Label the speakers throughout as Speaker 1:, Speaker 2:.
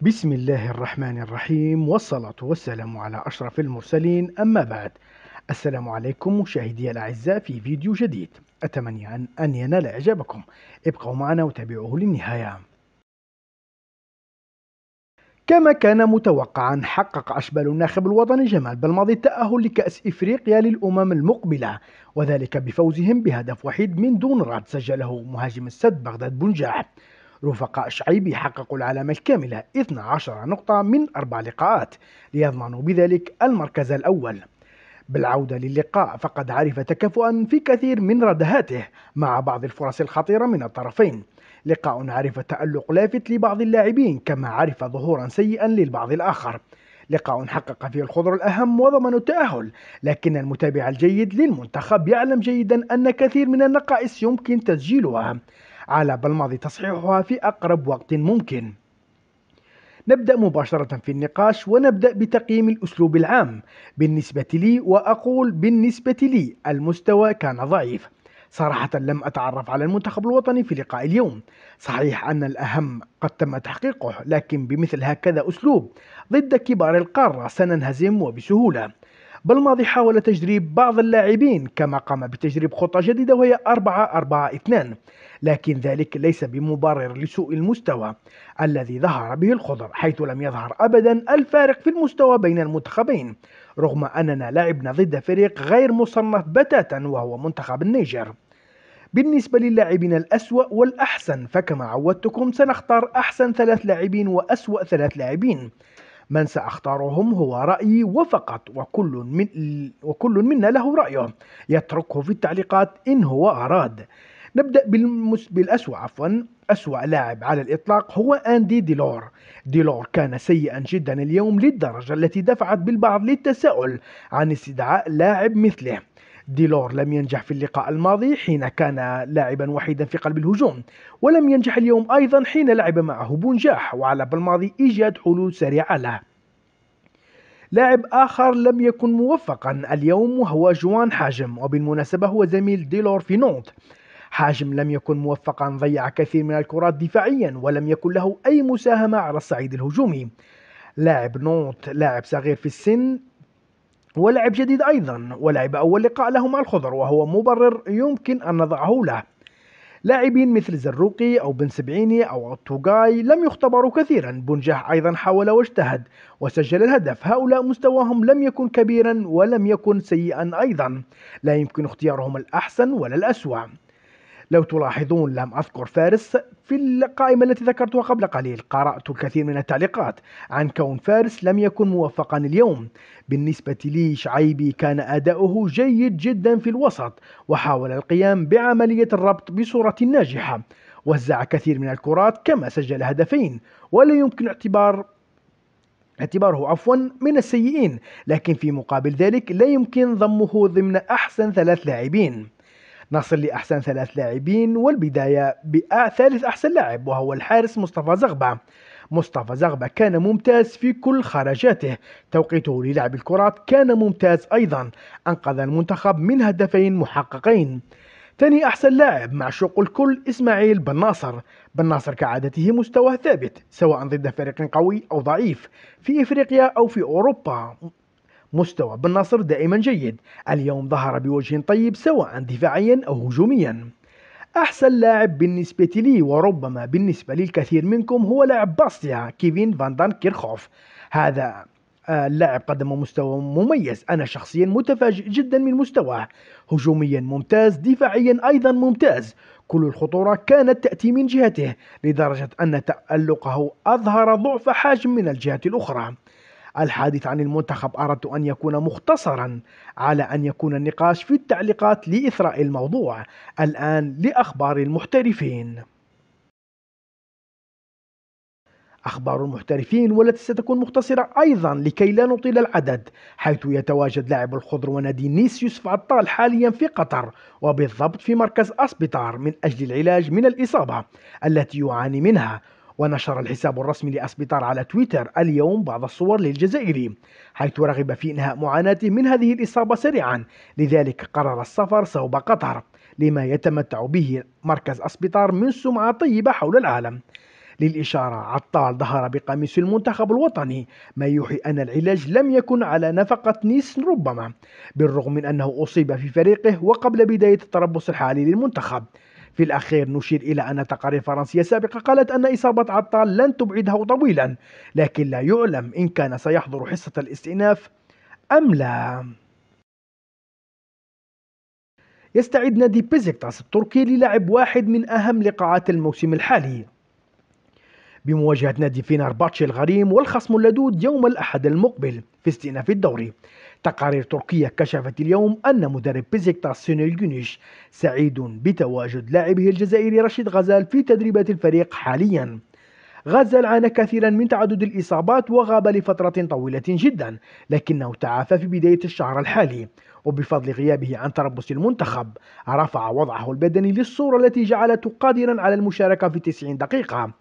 Speaker 1: بسم الله الرحمن الرحيم والصلاة والسلام على أشرف المرسلين أما بعد السلام عليكم مشاهدي الأعزاء في فيديو جديد أتمنى أن, ينال إعجابكم ابقوا معنا وتابعوه للنهاية كما كان متوقعا حقق أشبال الناخب الوطني جمال بلماضي التأهل لكأس إفريقيا للأمم المقبلة وذلك بفوزهم بهدف وحيد من دون رد سجله مهاجم السد بغداد بنجاح رفقاء شعيبي حققوا العلامة الكاملة 12 نقطة من أربع لقاءات ليضمنوا بذلك المركز الأول بالعودة للقاء فقد عرف تكافؤا في كثير من ردهاته مع بعض الفرص الخطيرة من الطرفين لقاء عرف تألق لافت لبعض اللاعبين كما عرف ظهورا سيئا للبعض الآخر لقاء حقق فيه الخضر الأهم وضمن التأهل لكن المتابع الجيد للمنتخب يعلم جيدا أن كثير من النقائص يمكن تسجيلها على بالماضي تصحيحها في أقرب وقت ممكن نبدأ مباشرة في النقاش ونبدأ بتقييم الأسلوب العام بالنسبة لي وأقول بالنسبة لي المستوى كان ضعيف صراحة لم أتعرف على المنتخب الوطني في لقاء اليوم صحيح أن الأهم قد تم تحقيقه لكن بمثل هكذا أسلوب ضد كبار القارة سننهزم وبسهولة بالماضي حاول تجريب بعض اللاعبين كما قام بتجريب خطة جديدة وهي 4 4 2 لكن ذلك ليس بمبرر لسوء المستوى الذي ظهر به الخضر حيث لم يظهر أبدا الفارق في المستوى بين المنتخبين رغم أننا لعبنا ضد فريق غير مصنف بتاتا وهو منتخب النيجر بالنسبة للاعبين الأسوأ والأحسن فكما عودتكم سنختار أحسن ثلاث لاعبين وأسوأ ثلاث لاعبين من سأختارهم هو رأيي وفقط وكل, من وكل منا له رأيه يتركه في التعليقات إن هو أراد نبدأ بالمس... بالأسوأ عفوا أسوأ لاعب على الإطلاق هو أندي ديلور ديلور كان سيئا جدا اليوم للدرجة التي دفعت بالبعض للتساؤل عن استدعاء لاعب مثله ديلور لم ينجح في اللقاء الماضي حين كان لاعبا وحيدا في قلب الهجوم ولم ينجح اليوم أيضا حين لعب معه بونجاح وعلى بالماضي إيجاد حلول سريعة له لاعب آخر لم يكن موفقا اليوم وهو جوان حاجم وبالمناسبة هو زميل ديلور في نونت حاجم لم يكن موفقا ضيع كثير من الكرات دفاعيا ولم يكن له أي مساهمة على الصعيد الهجومي لاعب نونت لاعب صغير في السن ولعب جديد أيضا ولعب أول لقاء له مع الخضر وهو مبرر يمكن أن نضعه له لاعبين مثل زروقي أو بن سبعيني أو توغاي لم يختبروا كثيرا بنجاح أيضا حاول واجتهد وسجل الهدف هؤلاء مستواهم لم يكن كبيرا ولم يكن سيئا أيضا لا يمكن اختيارهم الأحسن ولا الأسوأ لو تلاحظون لم أذكر فارس في القائمة التي ذكرتها قبل قليل قرأت الكثير من التعليقات عن كون فارس لم يكن موفقا اليوم بالنسبة لي شعيبي كان أداؤه جيد جدا في الوسط وحاول القيام بعملية الربط بصورة ناجحة وزع كثير من الكرات كما سجل هدفين ولا يمكن اعتبار اعتباره عفوا من السيئين لكن في مقابل ذلك لا يمكن ضمه ضمن أحسن ثلاث لاعبين نصل لأحسن ثلاث لاعبين والبداية بثالث أحسن لاعب وهو الحارس مصطفى زغبة مصطفى زغبة كان ممتاز في كل خرجاته توقيته للعب الكرات كان ممتاز أيضا أنقذ المنتخب من هدفين محققين ثاني أحسن لاعب معشوق الكل إسماعيل بن ناصر بن ناصر كعادته مستواه ثابت سواء ضد فريق قوي أو ضعيف في إفريقيا أو في أوروبا مستوى بن نصر دائما جيد اليوم ظهر بوجه طيب سواء دفاعيا أو هجوميا أحسن لاعب بالنسبة لي وربما بالنسبة للكثير منكم هو لاعب باستيا كيفين فاندان كيرخوف هذا آه، اللاعب قدم مستوى مميز أنا شخصيا متفاجئ جدا من مستواه هجوميا ممتاز دفاعيا أيضا ممتاز كل الخطورة كانت تأتي من جهته لدرجة أن تألقه أظهر ضعف حجم من الجهة الأخرى الحادث عن المنتخب أردت أن يكون مختصرا على أن يكون النقاش في التعليقات لإثراء الموضوع الآن لأخبار المحترفين أخبار المحترفين والتي ستكون مختصرة أيضا لكي لا نطيل العدد حيث يتواجد لاعب الخضر ونادي نيس يوسف عطال حاليا في قطر وبالضبط في مركز أسبيطار من أجل العلاج من الإصابة التي يعاني منها ونشر الحساب الرسمي لأسبيطار على تويتر اليوم بعض الصور للجزائري حيث رغب في إنهاء معاناته من هذه الإصابة سريعا لذلك قرر السفر صوب قطر لما يتمتع به مركز أسبيطار من سمعة طيبة حول العالم للإشارة عطال ظهر بقميص المنتخب الوطني ما يوحي أن العلاج لم يكن على نفقة نيس ربما بالرغم من أنه أصيب في فريقه وقبل بداية التربص الحالي للمنتخب في الأخير نشير إلى أن تقارير فرنسية سابقة قالت أن إصابة عطال لن تبعده طويلا لكن لا يعلم إن كان سيحضر حصة الاستئناف أم لا يستعد نادي بيزكتاس التركي للعب واحد من أهم لقاعات الموسم الحالي بمواجهة نادي فينار باتشي الغريم والخصم اللدود يوم الأحد المقبل في استئناف الدوري تقارير تركية كشفت اليوم أن مدرب بيزيكتاس سونيل جونيش سعيد بتواجد لاعبه الجزائري رشيد غزال في تدريبات الفريق حاليا غزال عانى كثيرا من تعدد الإصابات وغاب لفترة طويلة جدا لكنه تعافى في بداية الشهر الحالي وبفضل غيابه عن تربص المنتخب رفع وضعه البدني للصورة التي جعلته قادرا على المشاركة في 90 دقيقة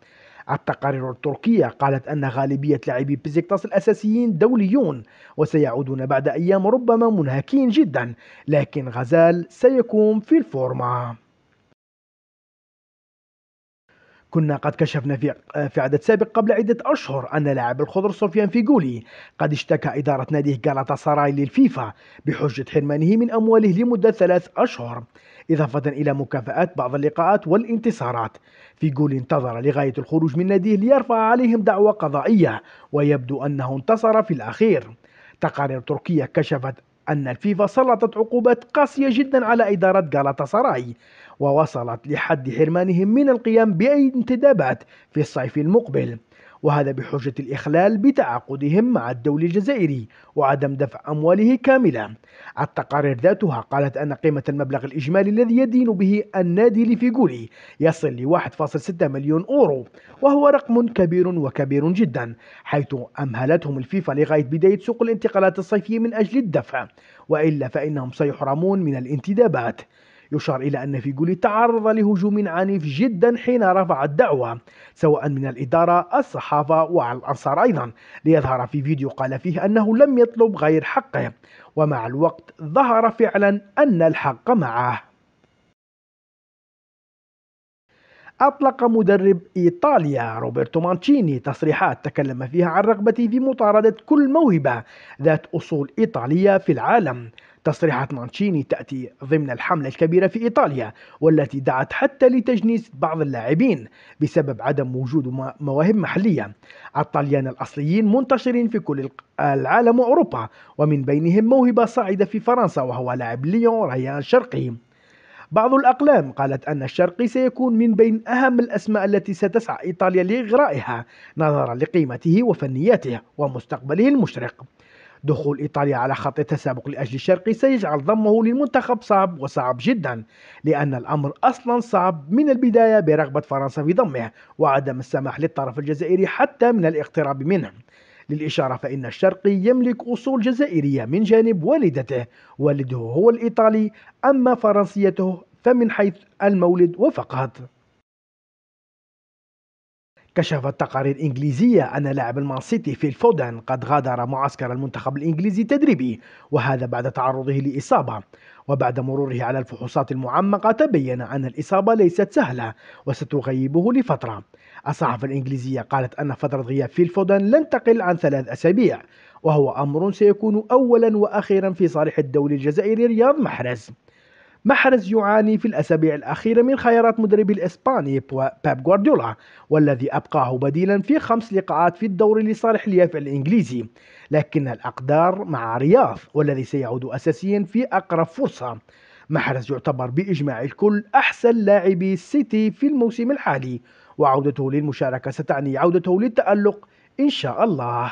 Speaker 1: التقارير التركية قالت أن غالبية لاعبي بيزيكتاس الأساسيين دوليون وسيعودون بعد أيام ربما منهكين جدا لكن غزال سيكون في الفورمة كنا قد كشفنا في في عدد سابق قبل عدة أشهر أن لاعب الخضر سفيان فيجولي قد اشتكى إدارة ناديه جالاتا سراي للفيفا بحجة حرمانه من أمواله لمدة ثلاث أشهر إضافة إلى مكافآت بعض اللقاءات والانتصارات في جول انتظر لغاية الخروج من ناديه ليرفع عليهم دعوى قضائية ويبدو أنه انتصر في الأخير تقارير تركية كشفت أن الفيفا سلطت عقوبات قاسية جدا على إدارة جالاتا سراي ووصلت لحد حرمانهم من القيام بأي انتدابات في الصيف المقبل وهذا بحجة الإخلال بتعاقدهم مع الدول الجزائري وعدم دفع أمواله كاملة التقارير ذاتها قالت أن قيمة المبلغ الإجمالي الذي يدين به النادي لفيغولي يصل ل 1.6 مليون أورو وهو رقم كبير وكبير جدا حيث أمهلتهم الفيفا لغاية بداية سوق الانتقالات الصيفية من أجل الدفع وإلا فإنهم سيحرمون من الانتدابات يشار إلى أن فيجولي تعرض لهجوم عنيف جدا حين رفع الدعوة سواء من الإدارة الصحافة والأنصار أيضا ليظهر في فيديو قال فيه أنه لم يطلب غير حقه ومع الوقت ظهر فعلا أن الحق معه أطلق مدرب إيطاليا روبرتو مانشيني تصريحات تكلم فيها عن رغبته في مطاردة كل موهبة ذات أصول إيطالية في العالم تصريحات مانشيني تأتي ضمن الحملة الكبيرة في إيطاليا والتي دعت حتى لتجنيس بعض اللاعبين بسبب عدم وجود مواهب محلية الطليان الأصليين منتشرين في كل العالم وأوروبا ومن بينهم موهبة صاعدة في فرنسا وهو لاعب ليون ريان شرقي بعض الأقلام قالت أن الشرقي سيكون من بين أهم الأسماء التي ستسعى إيطاليا لإغرائها نظرا لقيمته وفنياته ومستقبله المشرق دخول إيطاليا على خط التسابق لأجل الشرقي سيجعل ضمه للمنتخب صعب وصعب جدا لأن الأمر أصلا صعب من البداية برغبة فرنسا في ضمه وعدم السماح للطرف الجزائري حتى من الاقتراب منه للإشارة فإن الشرقي يملك أصول جزائرية من جانب والدته والده هو الإيطالي أما فرنسيته فمن حيث المولد وفقط كشفت تقارير إنجليزية أن لاعب المان سيتي في الفودن قد غادر معسكر المنتخب الإنجليزي التدريبي وهذا بعد تعرضه لإصابة وبعد مروره على الفحوصات المعمقة تبين أن الإصابة ليست سهلة وستغيبه لفترة الصحافة الإنجليزية قالت أن فترة غياب فيل الفودن لن تقل عن ثلاث أسابيع وهو أمر سيكون أولا وأخيرا في صالح الدولي الجزائري رياض محرز محرز يعاني في الأسابيع الأخيرة من خيارات مدربي الإسباني باب غوارديولا والذي أبقاه بديلا في خمس لقاءات في الدوري لصالح اليافع الإنجليزي لكن الأقدار مع رياض والذي سيعود أساسيا في أقرب فرصة محرز يعتبر بإجماع الكل أحسن لاعبي سيتي في الموسم الحالي وعودته للمشاركة ستعني عودته للتألق إن شاء الله